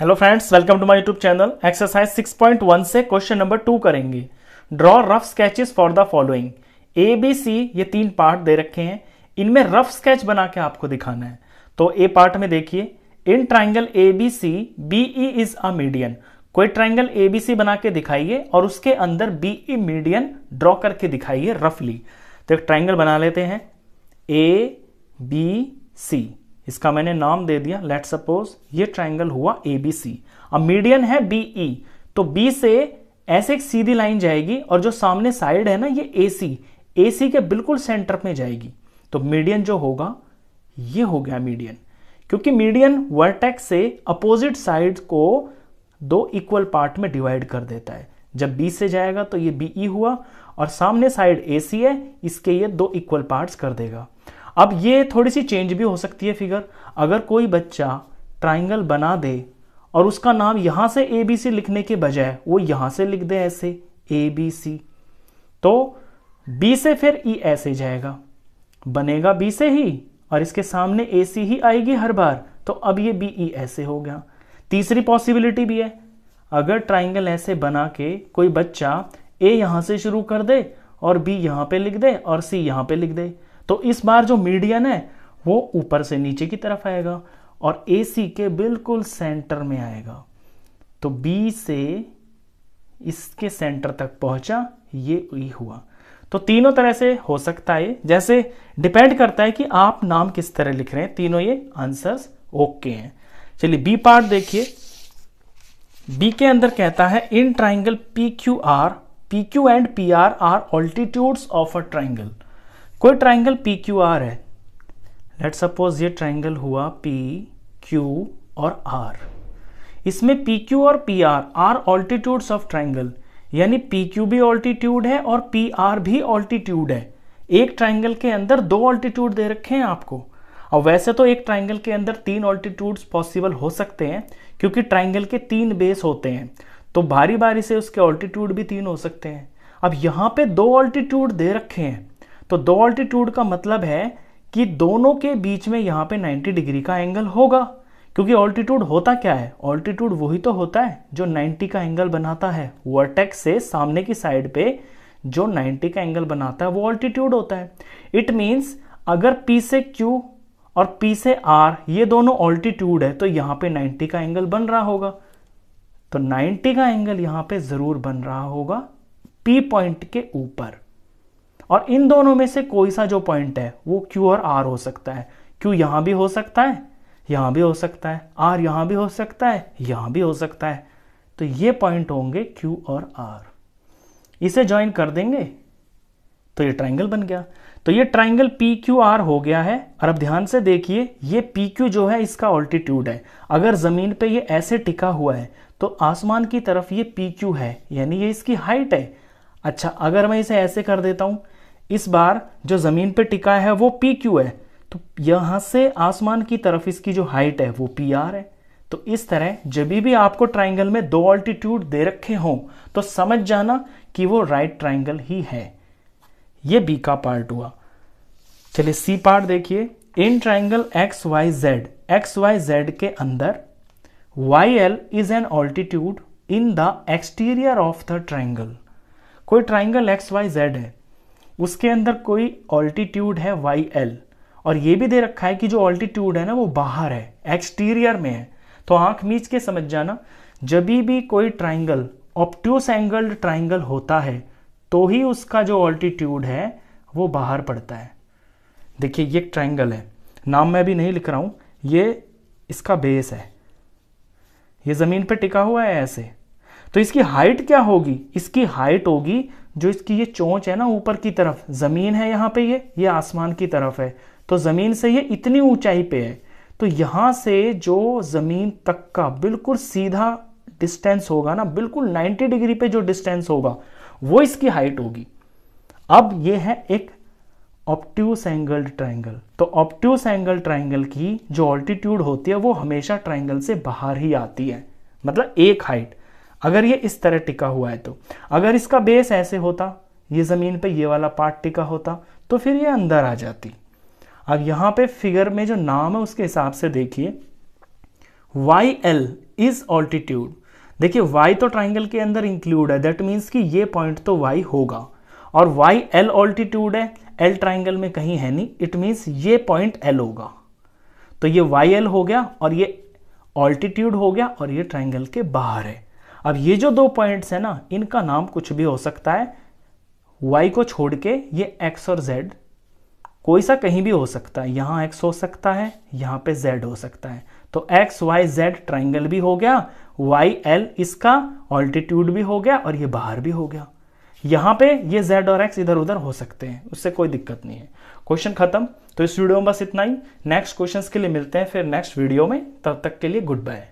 hello friends welcome to my YouTube channel exercise 6.1 से question number two करेंगे draw rough sketches for the following A B C ये तीन part दे रखे हैं इनमें रफ स्केच बना के आपको दिखाना है तो ए पार्ट में देखिए in triangle A B C B E is a median कोई ट्राइंगल ए बी सी बना के दिखाइए और उसके अंदर बी ई मीडियन ड्रॉ करके दिखाइए रफली तो एक ट्राइंगल बना लेते हैं ए बी सी इसका मैंने नाम दे दिया लेट सपोज ये ट्राइंगल हुआ ए बी सी अब मीडियन है बी ई e, तो बी से ऐसे एक सीधी लाइन जाएगी और जो सामने साइड है ना ये ए सी ए सी के बिल्कुल सेंटर में जाएगी तो मीडियन जो होगा ये हो गया मीडियन क्योंकि मीडियन वर्टेक्स से अपोजिट साइड को दो इक्वल पार्ट में डिवाइड कर देता है जब बी से जाएगा तो ये बी ई e हुआ और सामने साइड ए सी है इसके ये दो इक्वल पार्ट्स कर देगा अब ये थोड़ी सी चेंज भी हो सकती है फिगर अगर कोई बच्चा ट्राइंगल बना दे और उसका नाम यहां से ए बी सी लिखने के बजाय वो यहां से लिख दे ऐसे ए बी सी तो बी से फिर ई e ऐसे जाएगा बनेगा बी से ही और इसके सामने ए सी ही आएगी हर बार तो अब ये बी ई e ऐसे हो गया तीसरी पॉसिबिलिटी भी है अगर ट्राइंगल ऐसे बना के कोई बच्चा ए यहां से शुरू कर दे और बी यहां पे लिख दे और सी यहां पे लिख दे तो इस बार जो मीडियन है वो ऊपर से नीचे की तरफ आएगा और ए सी के बिल्कुल सेंटर में आएगा तो बी से इसके सेंटर तक पहुंचा ये हुआ तो तीनों तरह से हो सकता है जैसे डिपेंड करता है कि आप नाम किस तरह लिख रहे हैं तीनों ये आंसर्स ओके हैं चलिए बी पार्ट देखिए बी के अंदर कहता है in triangle P Q R P Q and P R are altitudes of a triangle कोई ट्राइंगल पी क्यू आर है लेट सपोज ये ट्राइंगल हुआ पी क्यू और आर इसमें पी क्यू और P R are altitudes of triangle यानी P Q भी altitude है और पी आर भी ऑल्टीट्यूड है एक ट्राइंगल के अंदर दो ऑल्टीट्यूड दे रखे हैं आपको और वैसे तो एक ट्राइंगल के अंदर तीन ऑल्टीट्यूड्स पॉसिबल हो सकते हैं क्योंकि ट्राइंगल के तीन बेस होते हैं तो बारी बारी से उसके ऑल्टीट्यूड भी तीन हो सकते हैं अब यहाँ पे दो ऑल्टीट्यूड दे रखे हैं तो दो ऑल्टीट्यूड का मतलब है कि दोनों के बीच में यहाँ पे 90 डिग्री का एंगल होगा क्योंकि ऑल्टीट्यूड होता क्या है ऑल्टीट्यूड वही तो होता है जो 90 का एंगल बनाता है वर्टेक्स से सामने की साइड पे जो 90 का एंगल बनाता है वो ऑल्टीट्यूड होता है इट मीन्स अगर पी से क्यू और पी से आर ये दोनों ऑल्टीट्यूड है तो यहाँ पे 90 का एंगल बन रहा होगा तो 90 का एंगल यहाँ पे ज़रूर बन रहा होगा पी पॉइंट के ऊपर और इन दोनों में से कोई सा जो पॉइंट है वो क्यू और आर हो सकता है क्यू यहां भी हो सकता है यहां भी हो सकता है आर यहां भी हो सकता है यहां भी हो सकता है तो ये पॉइंट होंगे क्यू और आर इसे ज्वाइन कर देंगे तो ये ट्राइंगल बन गया तो ये ट्राइंगल पी क्यू आर हो गया है और अब ध्यान से देखिए ये पी क्यू जो है इसका ऑल्टीट्यूड है अगर ज़मीन पे ये ऐसे टिका हुआ है तो आसमान की तरफ ये पी क्यू है यानी ये इसकी हाइट है अच्छा अगर मैं इसे ऐसे कर देता हूं इस बार जो ज़मीन पे टिका है वो पी क्यू है तो यहां से आसमान की तरफ इसकी जो हाइट है वो पी आर है तो इस तरह जब भी आपको ट्राइंगल में दो ऑल्टीट्यूड दे रखे हों तो समझ जाना कि वो राइट ट्राइंगल ही है ये बी का पार्ट हुआ चलिए सी पार्ट देखिए in triangle X Y Z X Y Z के अंदर Y L is an altitude in the exterior of the triangle कोई ट्राइंगल एक्स वाई जेड है उसके अंदर कोई ऑल्टीट्यूड है वाई एल और ये भी दे रखा है कि जो ऑल्टीट्यूड है ना वो बाहर है एक्सटीरियर में है तो आंख मीच के समझ जाना जब भी कोई ट्राइंगल ऑप्टूस एंगल्ड ट्राइंगल होता है तो ही उसका जो ऑल्टीट्यूड है वो बाहर पड़ता है देखिए ये ट्राइंगल है नाम मैं भी नहीं लिख रहा हूं ये इसका बेस है ये ज़मीन पर टिका हुआ है ऐसे तो इसकी हाइट क्या होगी इसकी हाइट होगी जो इसकी ये चोंच है ना ऊपर की तरफ ज़मीन है यहाँ पे ये ये आसमान की तरफ है तो ज़मीन से ये इतनी ऊंचाई पे है तो यहाँ से जो ज़मीन तक का बिल्कुल सीधा डिस्टेंस होगा ना बिल्कुल 90 डिग्री पे जो डिस्टेंस होगा वो इसकी हाइट होगी अब ये है एक ऑप्ट्यूस एंगल्ड ट्राइंगल तो ऑप्ट्यूस एंगल ट्राइंगल की जो ऑल्टीट्यूड होती है वो हमेशा ट्राइंगल से बाहर ही आती है मतलब एक हाइट अगर ये इस तरह टिका हुआ है तो अगर इसका बेस ऐसे होता ये ज़मीन पे ये वाला पार्ट टिका होता तो फिर ये अंदर आ जाती अब यहाँ पे फिगर में जो नाम है उसके हिसाब से देखिए वाई एल इज ऑल्टीट्यूड देखिए वाई तो ट्राइंगल के अंदर इंक्लूड है दैट मीन्स कि ये पॉइंट तो वाई होगा और वाई एल ऑल्टीट्यूड है एल ट्राइंगल में कहीं है नहीं इट मीन्स ये पॉइंट एल होगा तो ये वाई एल हो गया और ये ऑल्टीट्यूड हो गया और ये ट्राइंगल के बाहर है अब ये जो दो पॉइंट्स है ना इनका नाम कुछ भी हो सकता है वाई को छोड़ के ये एक्स और जेड कोई सा कहीं भी हो सकता है यहां एक्स हो सकता है यहां पे जेड हो सकता है तो एक्स वाई जेड ट्राइंगल भी हो गया वाई एल इसका ऑल्टीट्यूड भी हो गया और ये बाहर भी हो गया यहां पे ये z और x इधर उधर हो सकते हैं उससे कोई दिक्कत नहीं है क्वेश्चन खत्म तो इस वीडियो में बस इतना ही नेक्स्ट क्वेश्चन के लिए मिलते हैं फिर नेक्स्ट वीडियो में तब तक के लिए गुड बाय